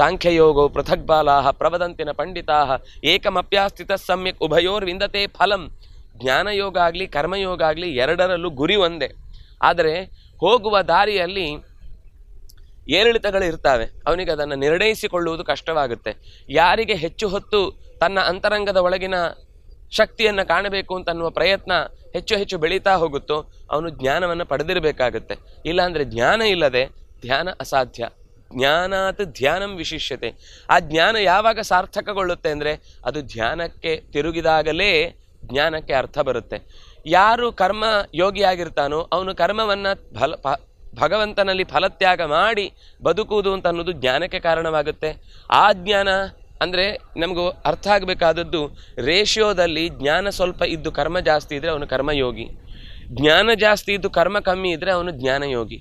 ಸಾಂಖ್ಯಯೋಗೋ ಪೃಥಕ್ ಪ್ರವದಂತಿನ ಪಂಡಿತಾಹ ಏಕಮಪ್ಯಾಸ್ಥಿತ ಸಮ್ಯಕ್ ಉಭಯೋರ್ವಿಂದತೆ ಫಲಂ ಜ್ಞಾನಯೋಗ ಆಗಲಿ ಕರ್ಮಯೋಗ ಆಗಲಿ ಎರಡರಲ್ಲೂ ಗುರಿ ಒಂದೇ ಆದರೆ ಹೋಗುವ ದಾರಿಯಲ್ಲಿ ಏರಿಳಿತಗಳು ಇರ್ತವೆ ಅವನಿಗೆ ಅದನ್ನು ನಿರ್ಣಯಿಸಿಕೊಳ್ಳುವುದು ಕಷ್ಟವಾಗುತ್ತೆ ಯಾರಿಗೆ ಹೆಚ್ಚು ಹೊತ್ತು ತನ್ನ ಅಂತರಂಗದ ಒಳಗಿನ ಶಕ್ತಿಯನ್ನು ಕಾಣಬೇಕು ಅಂತನ್ನುವ ಪ್ರಯತ್ನ ಹೆಚ್ಚು ಹೆಚ್ಚು ಬೆಳೀತಾ ಹೋಗುತ್ತೋ ಅವನು ಜ್ಞಾನವನ್ನು ಪಡೆದಿರಬೇಕಾಗುತ್ತೆ ಇಲ್ಲಾಂದರೆ ಜ್ಞಾನ ಇಲ್ಲದೆ ಧ್ಯಾನ ಅಸಾಧ್ಯ ಜ್ಞಾನಾತ್ ಧ್ಯಾನಂ ವಿಶಿಷ್ಯತೆ ಆ ಜ್ಞಾನ ಯಾವಾಗ ಸಾರ್ಥಕಗೊಳ್ಳುತ್ತೆ ಅಂದರೆ ಅದು ಧ್ಯಾನಕ್ಕೆ ತಿರುಗಿದಾಗಲೇ ಜ್ಞಾನಕ್ಕೆ ಅರ್ಥ ಬರುತ್ತೆ ಯಾರು ಕರ್ಮ ಯೋಗಿಯಾಗಿರ್ತಾನೋ ಅವನು ಕರ್ಮವನ್ನು ಫಲ ಭಗವಂತನಲ್ಲಿ ಫಲತ್ಯಾಗ ಮಾಡಿ ಬದುಕುವುದು ಅಂತ ಅನ್ನೋದು ಜ್ಞಾನಕ್ಕೆ ಕಾರಣವಾಗುತ್ತೆ ಆ ಜ್ಞಾನ ಅಂದರೆ ನಮಗೂ ಅರ್ಥ ಆಗಬೇಕಾದದ್ದು ರೇಷಿಯೋದಲ್ಲಿ ಜ್ಞಾನ ಸ್ವಲ್ಪ ಇದ್ದು ಕರ್ಮ ಜಾಸ್ತಿ ಇದ್ದರೆ ಅವನು ಕರ್ಮಯೋಗಿ ಜ್ಞಾನ ಜಾಸ್ತಿ ಇದ್ದು ಕರ್ಮ ಕಮ್ಮಿ ಇದ್ದರೆ ಅವನು ಜ್ಞಾನಯೋಗಿ